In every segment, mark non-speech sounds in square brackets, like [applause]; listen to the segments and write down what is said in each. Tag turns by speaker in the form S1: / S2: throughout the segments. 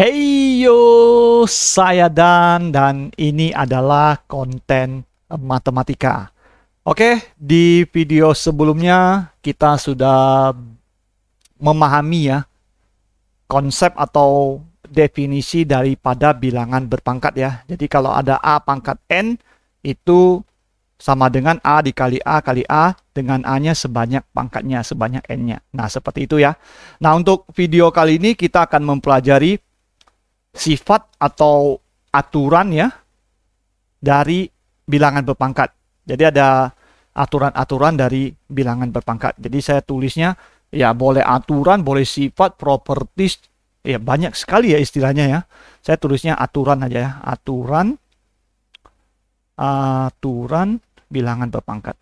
S1: Hey yo, saya Dan dan ini adalah konten matematika. Oke, di video sebelumnya kita sudah memahami ya konsep atau definisi daripada bilangan berpangkat ya. Jadi kalau ada A pangkat N itu sama dengan A dikali A kali A dengan A-nya sebanyak pangkatnya, sebanyak N-nya. Nah, seperti itu ya. Nah, untuk video kali ini kita akan mempelajari sifat atau aturan ya dari bilangan berpangkat. Jadi ada aturan-aturan dari bilangan berpangkat. Jadi saya tulisnya ya boleh aturan, boleh sifat, properties, ya banyak sekali ya istilahnya ya. Saya tulisnya aturan aja ya, aturan aturan bilangan berpangkat.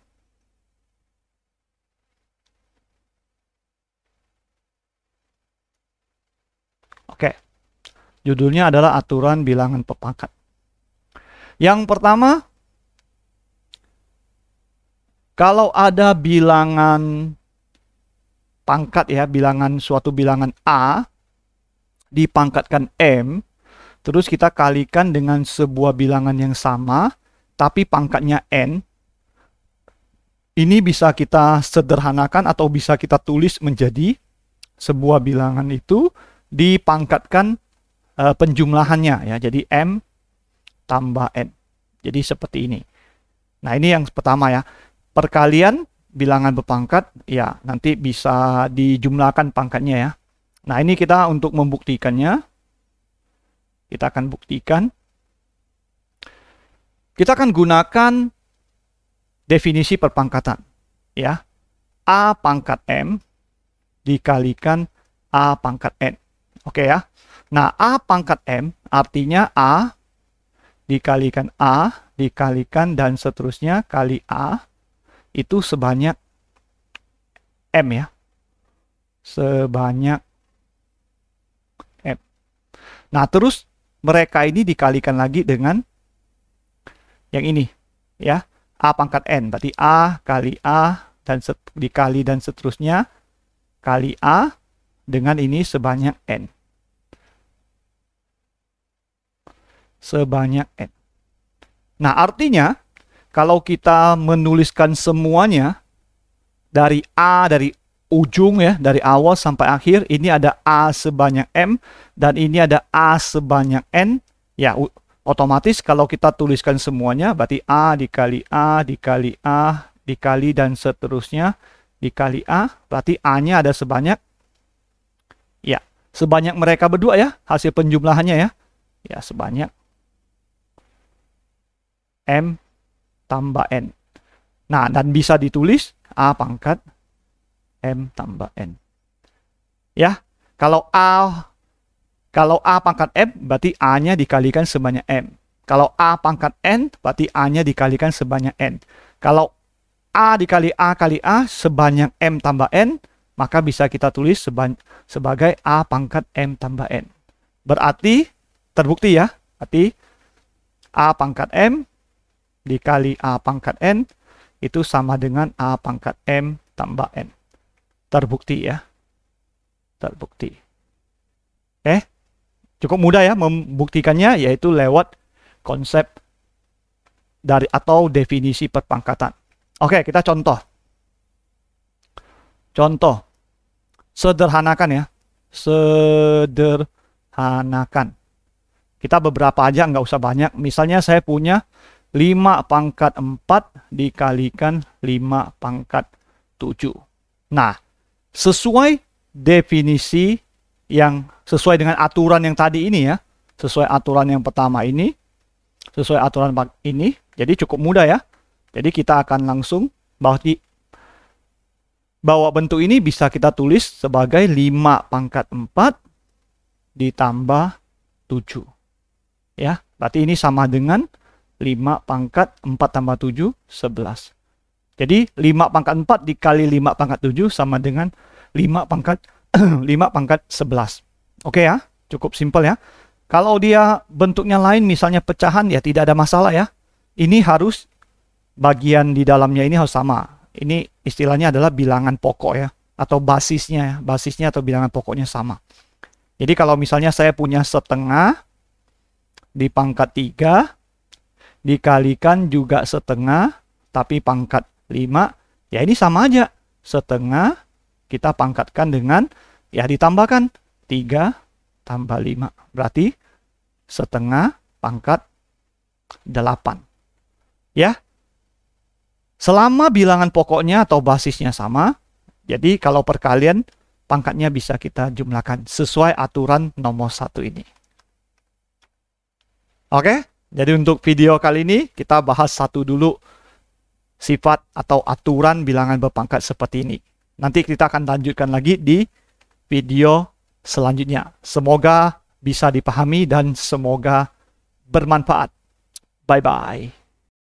S1: Judulnya adalah aturan bilangan pepangkat. Yang pertama, kalau ada bilangan pangkat ya, bilangan suatu bilangan A dipangkatkan M, terus kita kalikan dengan sebuah bilangan yang sama tapi pangkatnya N. Ini bisa kita sederhanakan atau bisa kita tulis menjadi sebuah bilangan itu dipangkatkan uh, penjumlahannya ya. Jadi M tambah N. Jadi seperti ini. Nah, ini yang pertama ya. Perkalian bilangan berpangkat ya nanti bisa dijumlahkan pangkatnya ya. Nah, ini kita untuk membuktikannya kita akan buktikan kita akan gunakan definisi perpangkatan ya. A pangkat M dikalikan A pangkat N. Oke ya. Nah, A pangkat M artinya A dikalikan A dikalikan dan seterusnya kali A itu sebanyak M ya. Sebanyak M. Nah, terus mereka ini dikalikan lagi dengan yang ini ya. A pangkat N berarti A kali A dan dikali dan seterusnya kali A dengan ini sebanyak N. sebanyak n. Nah, artinya kalau kita menuliskan semuanya dari A dari ujung ya, dari awal sampai akhir, ini ada A sebanyak M dan ini ada A sebanyak N. Ya, otomatis kalau kita tuliskan semuanya berarti A dikali A dikali A dikali dan seterusnya dikali A, berarti A-nya ada sebanyak ya, sebanyak mereka berdua ya, hasil penjumlahannya ya. Ya, sebanyak M tambah N. Nah, dan bisa ditulis A pangkat M tambah N. Ya, kalau A kalau A pangkat M berarti A-nya dikalikan sebanyak M. Kalau A pangkat N berarti A-nya dikalikan sebanyak N. Kalau A dikali A kali A sebanyak M tambah N, maka bisa kita tulis sebagai A pangkat M tambah N. Berarti, terbukti ya, berarti A pangkat M dikali A pangkat N itu sama dengan A pangkat M tambah N. Terbukti ya. Terbukti. Eh, cukup mudah ya membuktikannya yaitu lewat konsep dari atau definisi perpangkatan. Oke, kita contoh. Contoh. Sederhanakan ya. Sederhanakan. Kita beberapa aja, nggak usah banyak. Misalnya saya punya 5 pangkat 4 dikalikan 5 pangkat 7. Nah, sesuai definisi yang sesuai dengan aturan yang tadi ini ya, sesuai aturan yang pertama ini, sesuai aturan ini, jadi cukup mudah ya. Jadi kita akan langsung bahwa bahwa bentuk ini bisa kita tulis sebagai 5 pangkat 4 ditambah 7. Ya, berarti ini sama dengan 5 pangkat 4 tambah 7, 11. Jadi 5 pangkat 4 dikali 5 pangkat 7 sama dengan 5 pangkat 5 [clears throat] pangkat 11. Oke ya, cukup simpel ya. Kalau dia bentuknya lain misalnya pecahan ya tidak ada masalah ya. Ini harus bagian di dalamnya ini harus sama. Ini istilahnya adalah bilangan pokok ya atau basisnya ya, basisnya atau bilangan pokoknya sama. Jadi kalau misalnya saya punya setengah di pangkat 3 dikalikan juga setengah tapi pangkat 5 ya ini sama aja setengah kita pangkatkan dengan ya ditambahkan 3 tambah 5 berarti setengah pangkat 8 ya selama bilangan pokoknya atau basisnya sama jadi kalau perkalian pangkatnya bisa kita jumlahkan sesuai aturan nomor satu ini oke jadi untuk video kali ini kita bahas satu dulu sifat atau aturan bilangan berpangkat seperti ini. Nanti kita akan lanjutkan lagi di video selanjutnya. Semoga bisa dipahami dan semoga bermanfaat. Bye-bye.